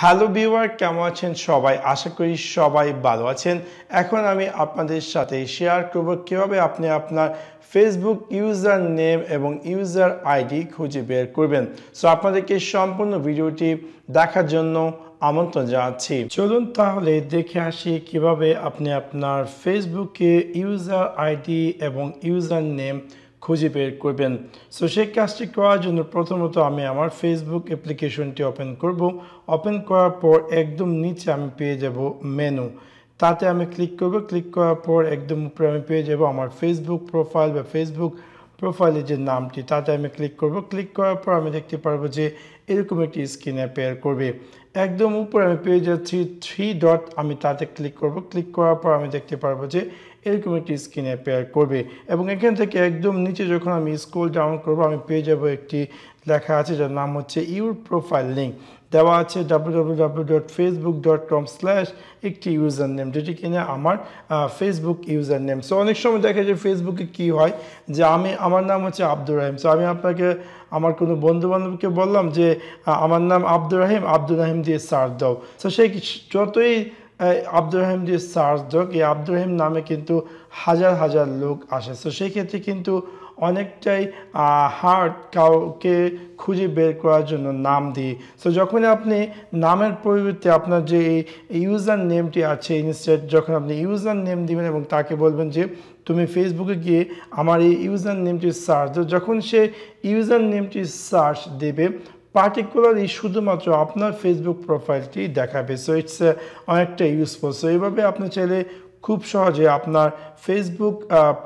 hello beware কেমন আছেন সবাই আশা করি সবাই ভালো আছেন এখন আমি আপনাদের সাথে শেয়ার করব কীভাবে আপনি আপনার ফেসবুক ইউজার নেম এবং ইউজার আইডি খুঁজে বের করবেন সো আপনাদেরকে সম্পূর্ণ ভিডিওটি দেখার জন্য আমন্ত্রণ জানাচ্ছি চলুন তাহলে দেখে আসি কিভাবে আপনি আপনার ফেসবুকে ইউজার আইডি এবং ইউজার নেম খুঁজে বের করবেন সো সেই কাজটি করার জন্য প্রথমত আমি আমার ফেসবুক অ্যাপ্লিকেশনটি ওপেন করব ওপেন করার পর একদম নিচে আমি পেয়ে যাব মেনু তাতে আমি ক্লিক করব ক্লিক করার পর একদম উপরে আমি পেয়ে যাব আমার ফেসবুক প্রোফাইল বা ফেসবুক প্রোফাইলের যে নামটি তাতে আমি ক্লিক করব ক্লিক করার পর আমি দেখতে পারবো যে এরকম একটি স্ক্রিন অ্যাপেয়ার করবে একদম উপরে আমি পেয়ে যাচ্ছি থ্রি ডট আমি তাতে ক্লিক করব ক্লিক করার পর আমি দেখতে পারবো যে এরকম একটি স্ক্রিনে অ্যাপেয়ার করবে এবং এখান থেকে একদম নিচে যখন আমি স্কুল ডাউন করব আমি পেয়ে যাব একটি লেখা আছে যার নাম হচ্ছে ইউর প্রোফাইল লিঙ্ক দেওয়া আছে কম স্ল্যাশ একটি ইউজার নেম যেটি কিনা আমার ফেসবুক ইউজার নেম সো অনেক সময় দেখা যায় ফেসবুকে কি হয় যে আমি আমার নাম হচ্ছে আব্দুর রাহিম সো আমি আপনাকে আমার কোনো বন্ধুবান্ধবকে বললাম যে আমার নাম আব্দুর রাহিম আব্দুর রাহিম দিয়ে সার দাও সো সেই যতই আব্দুর রহিম দিয়ে সার্চ ডক এই আব্দুর রহিম নামে কিন্তু হাজার হাজার লোক আসে তো সেক্ষেত্রে কিন্তু অনেকটাই হার্ড কাউকে খুঁজে বের করার জন্য নাম দিই সো যখন আপনি নামের পরিবর্তে আপনার যে ইউজার নেমটি আছে ইনস্টেড যখন আপনি ইউজার নেম দিবেন এবং তাকে বলবেন যে তুমি ফেসবুকে গিয়ে আমার এই ইউজার নেমটি সার্চ যখন সে ইউজার নেমটি সার্চ দেবে পার্টিকুলারই শুধুমাত্র আপনার ফেসবুক প্রোফাইলটি দেখাবে সো ইটস uh, অনেকটা ইউজফুল সো এইভাবে আপনি চাইলে খুব সহজে আপনার ফেসবুক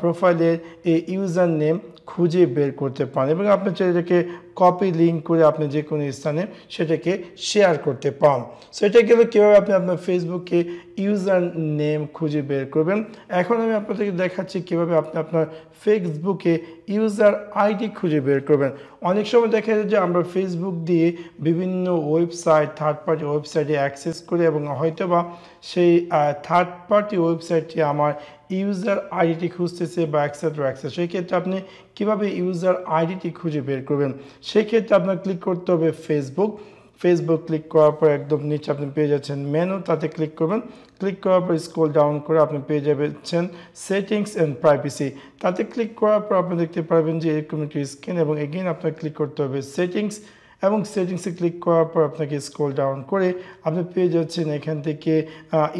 প্রোফাইলের এই ইউজার নেম খুঁজে বের করতে পারেন এবং আপনি এটাকে কপি লিঙ্ক করে আপনি যে কোনো স্থানে সেটাকে শেয়ার করতে পান সো এটা গেলে কীভাবে আপনি আপনার ফেসবুকে ইউজার নেম খুঁজে বের করবেন এখন আমি আপনাদেরকে দেখাচ্ছি কীভাবে আপনি আপনার ফেসবুকে ইউজার আইডি খুঁজে বের করবেন অনেক সময় দেখা যায় যে আমরা ফেসবুক দিয়ে বিভিন্ন ওয়েবসাইট থার্ড পার্টি ওয়েবসাইটে অ্যাক্সেস করি এবং হয়তোবা সেই থার্ড পার্টি ওয়েবসাইটটি আমার ইউজার আইডিটি খুঁজতেছে বা অ্যাক্সেট্রা অ্যাক্সেস সেই ক্ষেত্রে আপনি কীভাবে ইউজার আইডিটি খুঁজে বের করবেন সেক্ষেত্রে আপনার ক্লিক করতে হবে ফেসবুক ফেসবুক ক্লিক করার পর একদম নিচে আপনি পেয়ে যাচ্ছেন মেনু তাতে ক্লিক করবেন ক্লিক করার পর স্কোল ডাউন করে আপনি পেয়ে যাচ্ছেন সেটিংস অ্যান্ড প্রাইভেসি তাতে ক্লিক করার পর আপনি দেখতে পারবেন যে এরকম একটি স্ক্রিন এবং এগেইন আপনার ক্লিক করতে হবে সেটিংস এবং সেটিংসে ক্লিক করার পর আপনাকে স্ক্রোল ডাউন করে আপনি পেয়ে যাচ্ছেন এখান থেকে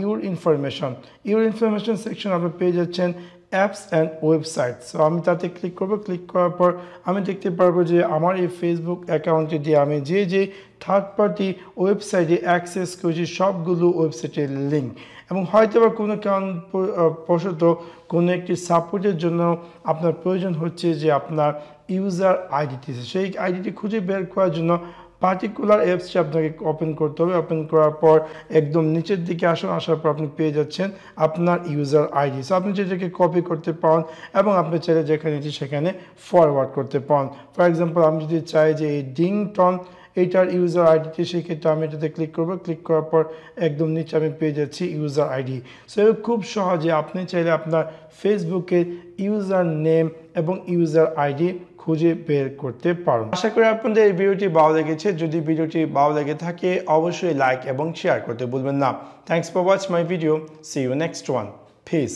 your information your information section আপনি পেয়ে যাচ্ছেন অ্যাপস অ্যান্ড ওয়েবসাইট সো আমি তাতে ক্লিক করব ক্লিক করার পর আমি দেখতে পারবো যে আমার এই ফেসবুক অ্যাকাউন্টে দিয়ে আমি যে যে থার্ড পার্টি ওয়েবসাইটে অ্যাক্সেস করেছি সবগুলো ওয়েবসাইটের লিঙ্ক এবং হয়তো বা কোনো কারণ বশত কোনো একটি সাপোর্টের জন্য আপনার প্রয়োজন হচ্ছে যে আপনার ইউজার আইডিটি সেই আইডিটি খুঁজে বের করার জন্য পার্টিকুলার অ্যাপসটি আপনাকে ওপেন করতে হবে ওপেন করার পর একদম নিচের দিকে আসুন আসার পর আপনি পেয়ে যাচ্ছেন আপনার ইউজার আইডি সো আপনি যেটাকে কপি করতে পারেন এবং আপনি চাইলে যেখানে সেখানে ফরওয়ার্ড করতে পারেন ফর এক্সাম্পল আমি যদি চাই যে এই ডিংটন এইটার ইউজার আইডিটি সেক্ষেত্রে আমি এটাতে ক্লিক করবো ক্লিক করার পর একদম নিচে আমি পেয়ে যাচ্ছি ইউজার আইডি সো খুব সহজে আপনি চাইলে আপনার ফেসবুকে ইউজার নেম এবং ইউজার আইডি খুঁজে বের করতে পারো আশা করি আপনাদের এই ভিডিওটি ভালো লেগেছে যদি ভিডিওটি ভালো লেগে থাকে অবশ্যই লাইক এবং শেয়ার করতে ভুলবেন না thanks for watch my video see you next one face